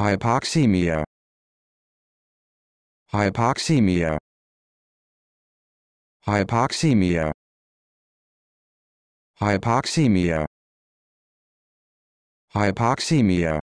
hypoxemia hypoxemia hypoxemia hypoxemia hypoxemia